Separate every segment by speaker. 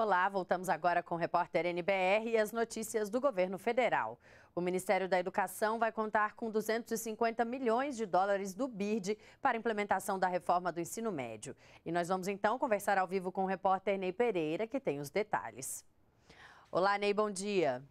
Speaker 1: Olá, voltamos agora com o repórter NBR e as notícias do governo federal. O Ministério da Educação vai contar com 250 milhões de dólares do BIRD para implementação da reforma do ensino médio. E nós vamos então conversar ao vivo com o repórter Ney Pereira, que tem os detalhes. Olá, Ney, bom dia.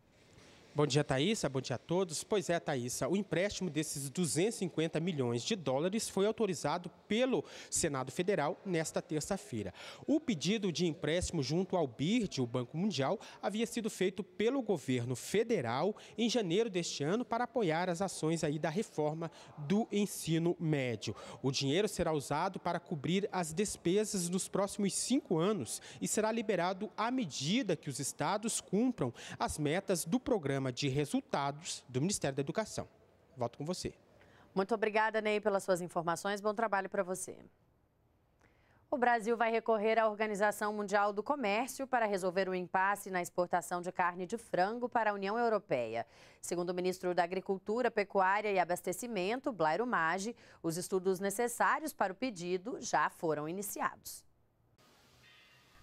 Speaker 1: Bom dia, Thaisa. Bom dia a todos. Pois é, Thaisa, o empréstimo desses 250 milhões de dólares foi autorizado pelo Senado Federal nesta terça-feira. O pedido de empréstimo junto ao BIRD, o Banco Mundial, havia sido feito pelo governo federal em janeiro deste ano para apoiar as ações aí da reforma do ensino médio. O dinheiro será usado para cobrir as despesas nos próximos cinco anos e será liberado à medida que os estados cumpram as metas do programa de resultados do Ministério da Educação. Volto com você. Muito obrigada, Ney, pelas suas informações. Bom trabalho para você. O Brasil vai recorrer à Organização Mundial do Comércio para resolver o impasse na exportação de carne de frango para a União Europeia. Segundo o ministro da Agricultura, Pecuária e Abastecimento, Blairo Maggi, os estudos necessários para o pedido já foram iniciados.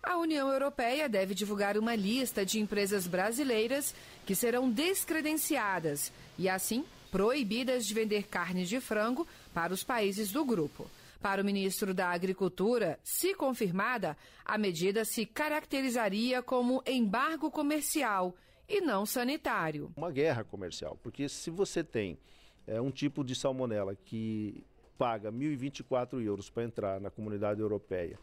Speaker 2: A União Europeia deve divulgar uma lista de empresas brasileiras que serão descredenciadas e, assim, proibidas de vender carne de frango para os países do grupo. Para o ministro da Agricultura, se confirmada, a medida se caracterizaria como embargo comercial e não sanitário.
Speaker 3: Uma guerra comercial, porque se você tem é, um tipo de salmonela que paga 1.024 euros para entrar na comunidade europeia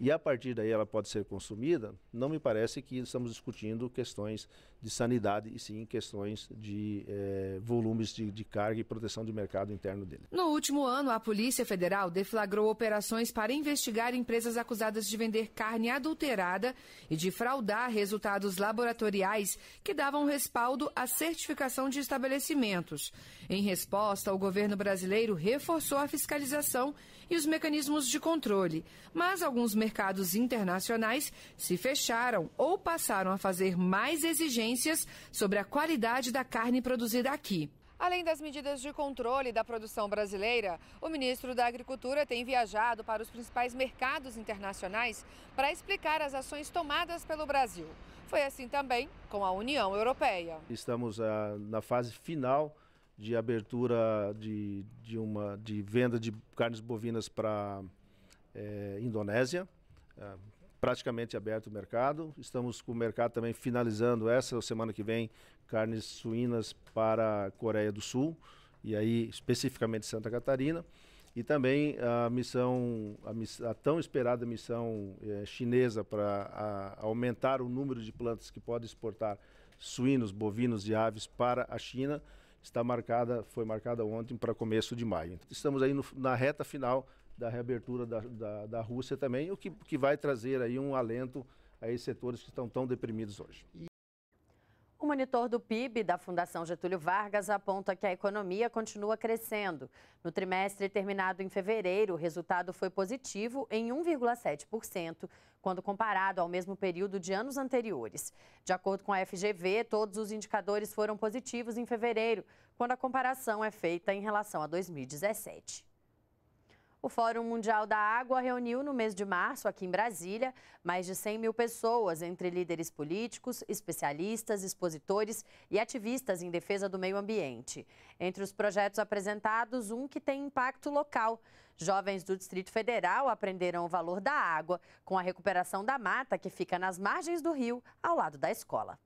Speaker 3: e a partir daí ela pode ser consumida, não me parece que estamos discutindo questões de sanidade e sim questões de eh, volumes de, de carga e proteção de mercado interno dele.
Speaker 2: No último ano, a Polícia Federal deflagrou operações para investigar empresas acusadas de vender carne adulterada e de fraudar resultados laboratoriais que davam respaldo à certificação de estabelecimentos. Em resposta, o governo brasileiro reforçou a fiscalização e os mecanismos de controle, mas alguns mercados internacionais se fecharam ou passaram a fazer mais exigências sobre a qualidade da carne produzida aqui. Além das medidas de controle da produção brasileira, o ministro da Agricultura tem viajado para os principais mercados internacionais para explicar as ações tomadas pelo Brasil. Foi assim também com a União Europeia.
Speaker 3: Estamos ah, na fase final de abertura de, de, uma, de venda de carnes bovinas para eh, Indonésia, eh, praticamente aberto o mercado. Estamos com o mercado também finalizando essa semana que vem carnes suínas para a Coreia do Sul e aí especificamente Santa Catarina e também a missão, a, miss, a tão esperada missão eh, chinesa para aumentar o número de plantas que pode exportar suínos, bovinos e aves para a China está marcada, foi marcada ontem para começo de maio. Estamos aí no, na reta final da reabertura da, da, da Rússia também, o que, que vai trazer aí um alento a esses setores que estão tão deprimidos hoje.
Speaker 1: O monitor do PIB da Fundação Getúlio Vargas aponta que a economia continua crescendo. No trimestre terminado em fevereiro, o resultado foi positivo em 1,7%, quando comparado ao mesmo período de anos anteriores. De acordo com a FGV, todos os indicadores foram positivos em fevereiro, quando a comparação é feita em relação a 2017. O Fórum Mundial da Água reuniu no mês de março, aqui em Brasília, mais de 100 mil pessoas, entre líderes políticos, especialistas, expositores e ativistas em defesa do meio ambiente. Entre os projetos apresentados, um que tem impacto local. Jovens do Distrito Federal aprenderam o valor da água com a recuperação da mata que fica nas margens do rio, ao lado da escola.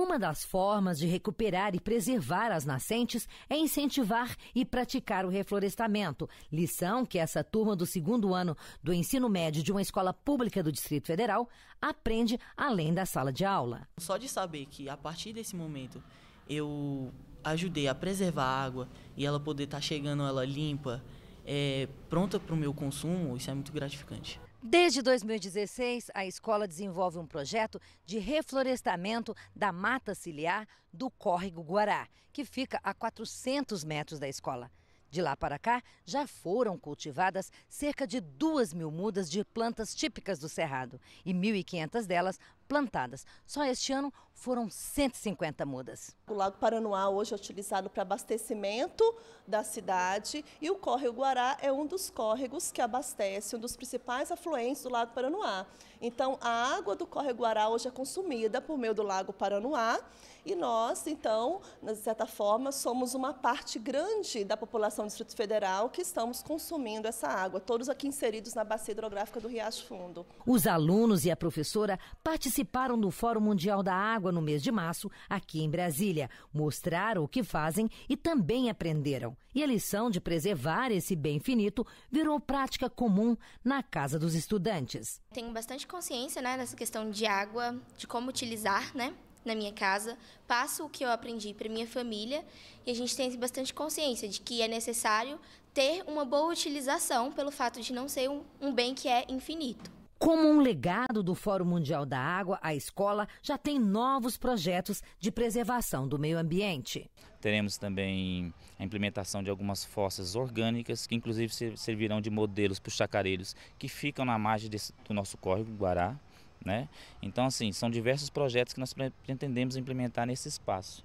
Speaker 4: Uma das formas de recuperar e preservar as nascentes é incentivar e praticar o reflorestamento, lição que essa turma do segundo ano do ensino médio de uma escola pública do Distrito Federal aprende além da sala de aula.
Speaker 1: Só de saber que a partir desse momento eu ajudei a preservar a água e ela poder estar tá chegando ela limpa, é, pronta para o meu consumo, isso é muito
Speaker 2: gratificante.
Speaker 4: Desde 2016, a escola desenvolve um projeto de reflorestamento da mata ciliar do córrego Guará, que fica a 400 metros da escola. De lá para cá, já foram cultivadas cerca de 2 mil mudas de plantas típicas do Cerrado e 1.500 delas plantadas. Só este ano, foram 150 mudas. O Lago Paranoá hoje é utilizado para abastecimento da cidade e o Córrego Guará é um dos córregos que abastece, um dos principais afluentes do Lago Paranoá. Então, a água do Córrego Guará hoje é consumida por meio do Lago Paranoá e nós, então, de certa forma, somos uma parte grande da população do Distrito Federal que estamos consumindo essa água, todos aqui inseridos na bacia hidrográfica do Riacho Fundo. Os alunos e a professora participaram do Fórum Mundial da Água Água no mês de março, aqui em Brasília. Mostraram o que fazem e também aprenderam. E a lição de preservar esse bem finito virou prática comum na casa dos estudantes.
Speaker 2: Tenho bastante consciência né, nessa questão de água, de como utilizar, né? na minha casa, passo o que eu aprendi para minha família e a gente tem bastante consciência de que é necessário ter uma boa utilização pelo fato de não ser um, um bem que é infinito.
Speaker 4: Como um legado do Fórum Mundial da Água, a escola já tem novos projetos de preservação do meio ambiente.
Speaker 1: Teremos também a implementação de algumas fossas orgânicas, que inclusive servirão de modelos para os chacareiros que ficam na margem desse, do nosso córrego Guará. Né? Então, assim, são diversos projetos que nós pretendemos implementar nesse espaço.